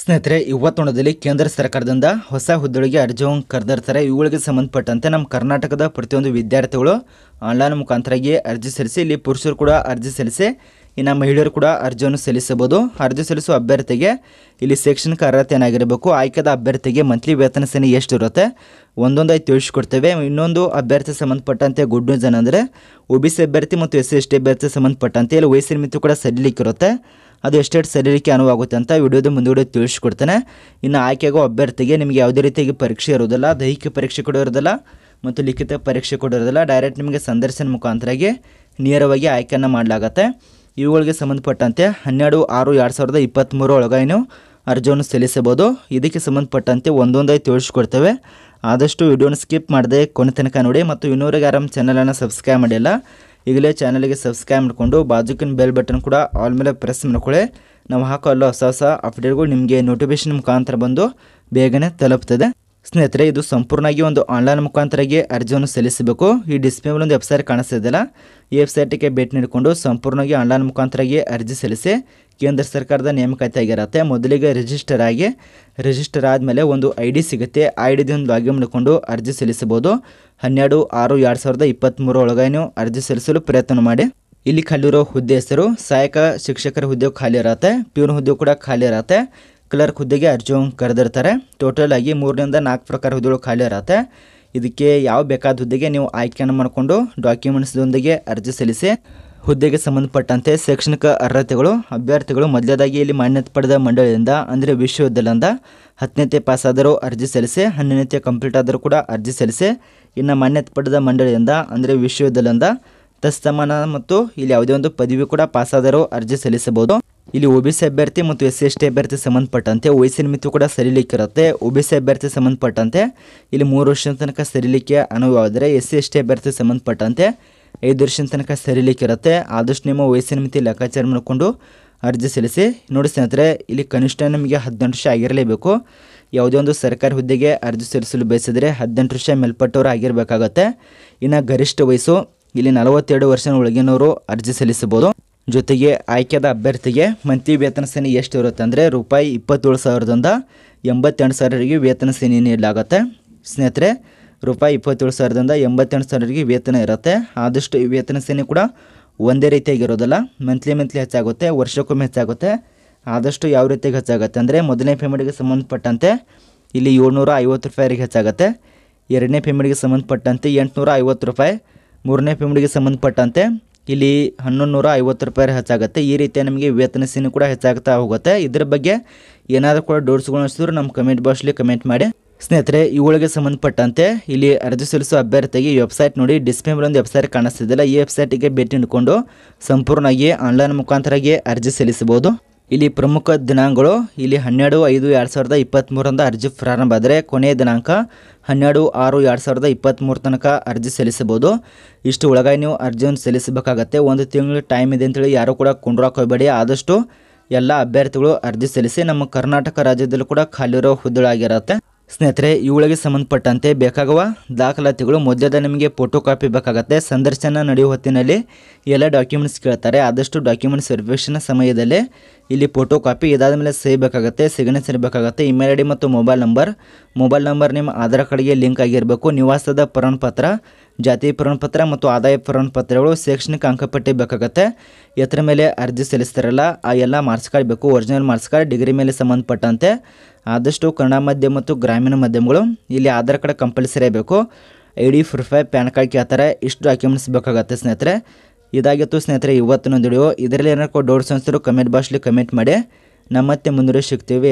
ಸ್ನೇಹಿತರೆ ಇವತ್ತೊಂಡದಲ್ಲಿ ಕೇಂದ್ರ ಸರ್ಕಾರದಿಂದ ಹೊಸ ಹುದ್ದೆಗಳಿಗೆ ಅರ್ಜಿಯನ್ನು ಕರೆದಿರ್ತಾರೆ ಇವುಗಳಿಗೆ ಸಂಬಂಧಪಟ್ಟಂತೆ ನಮ್ಮ ಕರ್ನಾಟಕದ ಪ್ರತಿಯೊಂದು ವಿದ್ಯಾರ್ಥಿಗಳು ಆನ್ಲೈನ್ ಮುಖಾಂತರಾಗಿ ಅರ್ಜಿ ಸಲ್ಲಿಸಿ ಇಲ್ಲಿ ಪುರುಷರು ಕೂಡ ಅರ್ಜಿ ಸಲ್ಲಿಸಿ ಇನ್ನು ಮಹಿಳೆಯರು ಕೂಡ ಅರ್ಜಿಯನ್ನು ಸಲ್ಲಿಸಬಹುದು ಅರ್ಜಿ ಸಲ್ಲಿಸುವ ಅಭ್ಯರ್ಥಿಗೆ ಇಲ್ಲಿ ಶೈಕ್ಷಣಿಕ ಅರ್ಹತೆ ಏನಾಗಿರಬೇಕು ಆಯ್ಕೆದ ಅಭ್ಯರ್ಥಿಗೆ ಮಂತ್ಲಿ ವೇತನ ಸೇನೆ ಎಷ್ಟಿರುತ್ತೆ ಒಂದೊಂದಾಗಿ ತಿಳಿಸ್ಕೊಡ್ತೇವೆ ಇನ್ನೊಂದು ಅಭ್ಯರ್ಥಿ ಸಂಬಂಧಪಟ್ಟಂತೆ ಗುಡ್ ನ್ಯೂಸ್ ಏನಂದರೆ ಒ ಬಿ ಸಿ ಅಭ್ಯರ್ಥಿ ಮತ್ತು ಎಸ್ ಸಿ ಎಸ್ ಟಿ ಅಭ್ಯರ್ಥಿ ಸಂಬಂಧಪಟ್ಟಂತೆ ಇಲ್ಲಿ ವಯಸ್ಸಿನ e ಮಿತಿ ಕೂಡ ಸಡಿಲಿಕ್ಕಿರುತ್ತೆ ಅದು ಎಷ್ಟೆಷ್ಟು ಸರಿಲಿಕ್ಕೆ ಅನುವಾಗುತ್ತೆ ಅಂತ ವಿಡಿಯೋದ ಮುಂದುಗಡೆ ತಿಳಿಸ್ಕೊಡ್ತೇನೆ ಇನ್ನು ಆಯ್ಕೆಗೂ ಅಭ್ಯರ್ಥಿಗೆ ನಿಮಗೆ ಯಾವುದೇ ರೀತಿಯಾಗಿ ಪರೀಕ್ಷೆ ಇರೋದಿಲ್ಲ ದೈಹಿಕ ಪರೀಕ್ಷೆ ಕೂಡ ಇರೋದಿಲ್ಲ ಮತ್ತು ಲಿಖಿತ ಪರೀಕ್ಷೆ ಕೂಡ ಇರೋದಿಲ್ಲ ಡೈರೆಕ್ಟ್ ನಿಮಗೆ ಸಂದರ್ಶನ ಮುಖಾಂತರಾಗಿ ನೇರವಾಗಿ ಆಯ್ಕೆಯನ್ನು ಮಾಡಲಾಗತ್ತೆ ಇವುಗಳಿಗೆ ಸಂಬಂಧಪಟ್ಟಂತೆ ಹನ್ನೆರಡು ಆರು ಎರಡು ಸಾವಿರದ ಇಪ್ಪತ್ತ್ಮೂರು ಒಳಗೆ ಅರ್ಜಿಯನ್ನು ಸಲ್ಲಿಸಬಹುದು ಇದಕ್ಕೆ ಸಂಬಂಧಪಟ್ಟಂತೆ ಒಂದೊಂದಾಗಿ ತಿಳಿಸ್ಕೊಡ್ತೇವೆ ಆದಷ್ಟು ವಿಡಿಯೋನ ಸ್ಕಿಪ್ ಮಾಡದೆ ಕೊನೆ ತನಕ ನೋಡಿ ಮತ್ತು ಇನ್ನೂರಿಗೆ ಆರಾಮ್ ಚಾನಲನ್ನು ಸಬ್ಸ್ಕ್ರೈಬ್ ಮಾಡಿಲ್ಲ ಈಗಲೇ ಚಾನಲಿಗೆ ಸಬ್ಸ್ಕ್ರೈಬ್ ಮಾಡಿಕೊಂಡು ಬಾಜುಕಿನ ಬೆಲ್ ಬಟನ್ ಕೂಡ ಆಲ್ ಮೇಲೆ ಪ್ರೆಸ್ ಮಾಡ್ಕೊಳ್ಳಿ ನಾವು ಹಾಕೋ ಅಲ್ಲ ಹೊಸ ಹೊಸ ಅಪ್ಡೇಟ್ಗಳು ನಿಮಗೆ ನೋಟಿಫಿಕೇಶನ್ ಮುಖಾಂತರ ಬಂದು ಬೇಗನೆ ತಲುಪ್ತದೆ ಸ್ನೇಹಿತರೆ ಇದು ಸಂಪೂರ್ಣವಾಗಿ ಒಂದು ಆನ್ಲೈನ್ ಮುಖಾಂತರಾಗಿ ಅರ್ಜಿಯನ್ನು ಸಲ್ಲಿಸಬೇಕು ಈ ಡಿಸ್ಪ್ಲೇ ಒಂದು ವೆಬ್ಸೈಟ್ ಕಾಣಿಸ್ತಿದ್ದಲ್ಲ ಈ ವೆಬ್ಸೈಟಿಗೆ ಭೇಟಿ ನೀಡಿಕೊಂಡು ಸಂಪೂರ್ಣವಾಗಿ ಆನ್ಲೈನ್ ಮುಖಾಂತರಾಗಿ ಅರ್ಜಿ ಸಲ್ಲಿಸಿ ಕೇಂದ್ರ ಸರ್ಕಾರದ ನೇಮಕಾತಿ ಆಗಿರುತ್ತೆ ಮೊದಲಿಗೆ ರಿಜಿಸ್ಟರ್ ಆಗಿ ರಿಜಿಸ್ಟರ್ ಆದಮೇಲೆ ಒಂದು ಐ ಡಿ ಸಿಗುತ್ತೆ ಆ ಐ ಡಿದೊಂದು ಲಾಗಿನ್ ಮಾಡಿಕೊಂಡು ಅರ್ಜಿ ಸಲ್ಲಿಸಬಹುದು ಹನ್ನೆರಡು ಆರು ಎರಡು ಸಾವಿರದ ಇಪ್ಪತ್ತ್ಮೂರು ಒಳಗೆ ನೀವು ಅರ್ಜಿ ಸಲ್ಲಿಸಲು ಪ್ರಯತ್ನ ಮಾಡಿ ಇಲ್ಲಿ ಖಾಲಿರೋ ಹುದ್ದೆ ಹೆಸರು ಸಹಾಯಕ ಶಿಕ್ಷಕರ ಹುದ್ದೆ ಖಾಲಿ ಇರತ್ತೆ ಪ್ಯೂನ್ ಹುದ್ದೆ ಕೂಡ ಖಾಲಿ ಇರತ್ತೆ ಕ್ಲರ್ಕ್ ಹುದ್ದೆಗೆ ಅರ್ಜಿ ಕರೆದಿರ್ತಾರೆ ಟೋಟಲ್ ಆಗಿ ಮೂರರಿಂದ ನಾಲ್ಕು ಪ್ರಕಾರ ಹುದ್ದೆಗಳು ಖಾಲಿ ಇರತ್ತೆ ಇದಕ್ಕೆ ಯಾವ ಬೇಕಾದ ಹುದ್ದೆಗೆ ನೀವು ಆಯ್ಕೆಯನ್ನು ಮಾಡಿಕೊಂಡು ಡಾಕ್ಯುಮೆಂಟ್ಸ್ದೊಂದಿಗೆ ಅರ್ಜಿ ಸಲ್ಲಿಸಿ ಹುದ್ದೆಗೆ ಸಂಬಂಧಪಟ್ಟಂತೆ ಶೈಕ್ಷಣಿಕ ಅರ್ಹತೆಗಳು ಅಭ್ಯರ್ಥಿಗಳು ಮೊದಲೇದಾಗಿ ಇಲ್ಲಿ ಮಾನ್ಯತೆ ಪಡೆದ ಮಂಡಳಿಯಿಂದ ಅಂದರೆ ವಿಶ್ವವಿದ್ಯಾಲಯದಿಂದ ಹತ್ತನೇತೆ ಪಾಸಾದರೂ ಅರ್ಜಿ ಸಲ್ಲಿಸಿ ಹನ್ನೊಂದನೇತೆ ಕಂಪ್ಲೀಟ್ ಆದರೂ ಕೂಡ ಅರ್ಜಿ ಸಲ್ಲಿಸಿ ಇನ್ನು ಮಾನ್ಯತೆ ಪಡೆದ ಮಂಡಳಿಯಿಂದ ಅಂದರೆ ವಿಶ್ವವಿದ್ಯಾಲಯದಿಂದ ತಸ್ತಮಾನ ಮತ್ತು ಇಲ್ಲಿ ಯಾವುದೇ ಒಂದು ಪದವಿ ಕೂಡ ಪಾಸಾದರೂ ಅರ್ಜಿ ಸಲ್ಲಿಸಬಹುದು ಇಲ್ಲಿ ಸಿ ಅಭ್ಯರ್ಥಿ ಮತ್ತು ಎಸ್ ಸಿ ಎಸ್ ಟಿ ಅಭ್ಯರ್ಥಿ ಸಂಬಂಧಪಟ್ಟಂತೆ ವಯಸ್ಸಿನ ಮಿತಿ ಕೂಡ ಸರಿಲಿಕ್ಕಿರುತ್ತೆ ಸಿ ಅಭ್ಯರ್ಥಿ ಸಂಬಂಧಪಟ್ಟಂತೆ ಇಲ್ಲಿ ಮೂರು ವರ್ಷದ ತನಕ ಸರಿಲಿಕ್ಕೆ ಅನುವಾದರೆ ಎಸ್ ಸಿ ಎಸ್ ಟಿ ಅಭ್ಯರ್ಥಿ ಸಂಬಂಧಪಟ್ಟಂತೆ ಐದು ವರ್ಷದ ತನಕ ಸರಿಲಿಕ್ಕಿರುತ್ತೆ ಆದಷ್ಟು ನಿಮ್ಮ ವಯಸ್ಸಿನ ಮಿತಿ ಲೆಕ್ಕಾಚಾರ ಮಾಡಿಕೊಂಡು ಅರ್ಜಿ ಸಲ್ಲಿಸಿ ನೋಡಿ ಸ್ನೇಹಿತರೆ ಇಲ್ಲಿ ಕನಿಷ್ಠ ನಿಮಗೆ ಹದಿನೆಂಟು ವರ್ಷ ಆಗಿರಲೇಬೇಕು ಯಾವುದೇ ಒಂದು ಸರ್ಕಾರಿ ಹುದ್ದೆಗೆ ಅರ್ಜಿ ಸಲ್ಲಿಸಲು ಬಯಸಿದರೆ ಹದಿನೆಂಟು ವರ್ಷ ಮೇಲ್ಪಟ್ಟವರು ಆಗಿರಬೇಕಾಗತ್ತೆ ಇನ್ನು ಗರಿಷ್ಠ ವಯಸ್ಸು ಇಲ್ಲಿ ನಲವತ್ತೆರಡು ವರ್ಷ ಒಳಗಿನವರು ಅರ್ಜಿ ಸಲ್ಲಿಸಬಹುದು ಜೊತೆಗೆ ಆಯ್ಕೆದ ಅಭ್ಯರ್ಥಿಗೆ ಮಂತ್ಲಿ ವೇತನ ಸೇನೆ ಎಷ್ಟು ಇರುತ್ತೆ ಅಂದರೆ ರೂಪಾಯಿ ಇಪ್ಪತ್ತೇಳು ಸಾವಿರದಿಂದ ಎಂಬತ್ತೆಂಟು ಸಾವಿರವರೆಗೆ ವೇತನ ಸೇನೆ ನೀಡಲಾಗುತ್ತೆ ಸ್ನೇಹಿತರೆ ರೂಪಾಯಿ ಇಪ್ಪತ್ತೇಳು ಸಾವಿರದಿಂದ ಎಂಬತ್ತೆಂಟು ಸಾವಿರವರೆಗೆ ವೇತನ ಇರುತ್ತೆ ಆದಷ್ಟು ಈ ವೇತನ ಸೇನೆ ಕೂಡ ಒಂದೇ ರೀತಿಯಾಗಿರೋದಿಲ್ಲ ಮಂತ್ಲಿ ಮಂತ್ಲಿ ಹೆಚ್ಚಾಗುತ್ತೆ ವರ್ಷಕ್ಕೊಮ್ಮೆ ಹೆಚ್ಚಾಗುತ್ತೆ ಆದಷ್ಟು ಯಾವ ರೀತಿಯಾಗಿ ಹೆಚ್ಚಾಗುತ್ತೆ ಅಂದರೆ ಮೊದಲನೇ ಪೇಮೆಂಟ್ಗೆ ಸಂಬಂಧಪಟ್ಟಂತೆ ಇಲ್ಲಿ ಏಳ್ನೂರ ಐವತ್ತು ರೂಪಾಯಿವರೆಗೆ ಹೆಚ್ಚಾಗುತ್ತೆ ಎರಡನೇ ಪೇಮೆಂಟ್ಗೆ ಸಂಬಂಧಪಟ್ಟಂತೆ ಎಂಟುನೂರ ಐವತ್ತು ರೂಪಾಯಿ ಮೂರನೇ ಪೇಮೆಂಟ್ಗೆ ಸಂಬಂಧಪಟ್ಟಂತೆ ಇಲ್ಲಿ ಹನ್ನೊಂದು ನೂರ ಐವತ್ತು ರೂಪಾಯಿ ಹೆಚ್ಚಾಗುತ್ತೆ ಈ ರೀತಿಯ ನಮಗೆ ವೇತನ ಸೀನು ಕೂಡ ಹೆಚ್ಚಾಗ್ತಾ ಹೋಗುತ್ತೆ ಇದ್ರ ಬಗ್ಗೆ ಏನಾದರೂ ಕೂಡ ಡೌಟ್ಸ್ಗಳು ಅನಿಸಿದ್ರು ನಮ್ಮ ಕಮೆಂಟ್ ಬಾಕ್ಸ್ಲಿ ಕಮೆಂಟ್ ಮಾಡಿ ಸ್ನೇಹಿತರೆ ಇವುಗಳಿಗೆ ಸಂಬಂಧಪಟ್ಟಂತೆ ಇಲ್ಲಿ ಅರ್ಜಿ ಸಲ್ಲಿಸುವ ಅಭ್ಯರ್ಥಿಗೆ ವೆಬ್ಸೈಟ್ ನೋಡಿ ಡಿಸ್ಪ್ಲೇ ಒಂದು ವೆಬ್ಸೈಟ್ ಕಾಣಿಸ್ತಿದ್ದಲ್ಲ ಈ ವೆಬ್ಸೈಟಿಗೆ ಭೇಟಿ ನೀಡಿಕೊಂಡು ಸಂಪೂರ್ಣವಾಗಿ ಆನ್ಲೈನ್ ಮುಖಾಂತರಾಗಿ ಅರ್ಜಿ ಸಲ್ಲಿಸಬಹುದು ಇಲ್ಲಿ ಪ್ರಮುಖ ದಿನಾಂಕಗಳು ಇಲ್ಲಿ ಹನ್ನೆರಡು ಐದು ಎರಡು ಸಾವಿರದ ಇಪ್ಪತ್ತ್ಮೂರರಿಂದ ಅರ್ಜಿ ಪ್ರಾರಂಭ ಆದರೆ ಕೊನೆಯ ದಿನಾಂಕ ಹನ್ನೆರಡು ಆರು ಎರಡು ಸಾವಿರದ ಇಪ್ಪತ್ತ್ಮೂರು ತನಕ ಅರ್ಜಿ ಸಲ್ಲಿಸಬಹುದು ಇಷ್ಟು ಒಳಗಾಗಿ ನೀವು ಅರ್ಜಿಯನ್ನು ಸಲ್ಲಿಸಬೇಕಾಗತ್ತೆ ಒಂದು ತಿಂಗಳು ಟೈಮ್ ಇದೆ ಅಂತೇಳಿ ಯಾರೂ ಕೂಡ ಕೊಂಡ್ರಾಕೋಬೇಡಿ ಆದಷ್ಟು ಎಲ್ಲ ಅಭ್ಯರ್ಥಿಗಳು ಅರ್ಜಿ ಸಲ್ಲಿಸಿ ನಮ್ಮ ಕರ್ನಾಟಕ ರಾಜ್ಯದಲ್ಲೂ ಕೂಡ ಖಾಲಿರೋ ಹುದ್ದೆಗಳಾಗಿರುತ್ತೆ ಸ್ನೇಹಿತರೆ ಇವುಗಳಿಗೆ ಸಂಬಂಧಪಟ್ಟಂತೆ ಬೇಕಾಗುವ ದಾಖಲಾತಿಗಳು ಮೊದಲೇ ನಿಮಗೆ ಫೋಟೋ ಕಾಪಿ ಬೇಕಾಗುತ್ತೆ ಸಂದರ್ಶನ ನಡೆಯುವ ಹೊತ್ತಿನಲ್ಲಿ ಎಲ್ಲ ಡಾಕ್ಯುಮೆಂಟ್ಸ್ ಕೇಳ್ತಾರೆ ಆದಷ್ಟು ಡಾಕ್ಯುಮೆಂಟ್ಸ್ ವೆರಿಫಿಕೇಷನ್ ಸಮಯದಲ್ಲಿ ಇಲ್ಲಿ ಫೋಟೋ ಕಾಪಿ ಇದಾದ ಮೇಲೆ ಸಹಿ ಬೇಕಾಗುತ್ತೆ ಸಿಗ್ನೇಚರ್ ಬೇಕಾಗುತ್ತೆ ಇಮೇಲ್ ಐ ಡಿ ಮತ್ತು ಮೊಬೈಲ್ ನಂಬರ್ ಮೊಬೈಲ್ ನಂಬರ್ ನಿಮ್ಮ ಆಧಾರ್ ಕಾರ್ಡ್ಗೆ ಲಿಂಕ್ ಆಗಿರಬೇಕು ನಿವಾಸದ ಪ್ರಮಾಣಪತ್ರ ಜಾತಿ ಪ್ರಮಾಣಪತ್ರ ಮತ್ತು ಆದಾಯ ಪ್ರಮಾಣಪತ್ರಗಳು ಶೈಕ್ಷಣಿಕ ಅಂಕಪಟ್ಟಿ ಬೇಕಾಗುತ್ತೆ ಎತ್ತರ ಮೇಲೆ ಅರ್ಜಿ ಸಲ್ಲಿಸ್ತಾರಲ್ಲ ಆ ಎಲ್ಲ ಮಾಡಿಸ್ಕೊಳ್ಬೇಕು ಬೇಕು ಒರಿಜಿನಲ್ ಮಾಡಿಸ್ಕೊಳ್ಳಿ ಡಿಗ್ರಿ ಮೇಲೆ ಸಂಬಂಧಪಟ್ಟಂತೆ ಆದಷ್ಟು ಕನ್ನಡ ಮಾಧ್ಯಮ ಮತ್ತು ಗ್ರಾಮೀಣ ಮಾಧ್ಯಮಗಳು ಇಲ್ಲಿ ಆಧಾರ್ ಕಾರ್ಡ್ ಕಂಪಲ್ಸರಿ ಬೇಕು I D proof pan card ಕೇಳ್ತಾರೆ ಇಷ್ಟು ಡಾಕ್ಯುಮೆಂಟ್ಸ್ ಬೇಕಾಗುತ್ತೆ ಸ್ನೇಹಿತರೆ ಇದಾಗಿತ್ತು ಸ್ನೇಹಿತರೆ ಇವತ್ತಿನ ವಿಡಿಯೋ ಇದರಲ್ಲಿ ಏನಾದ್ರು ಡೌಟ್ಸ್ ಅನಿಸಿದ್ರು ಕಮೆಂಟ್ ಬಾಕ್ಸ್ಲಿ ಕಮೆಂಟ್ ಮಾಡಿ ನಮ್ಮ ಮತ್ತೆ ಮುಂದುವರೆ ಸಿಗ್ತೀವಿ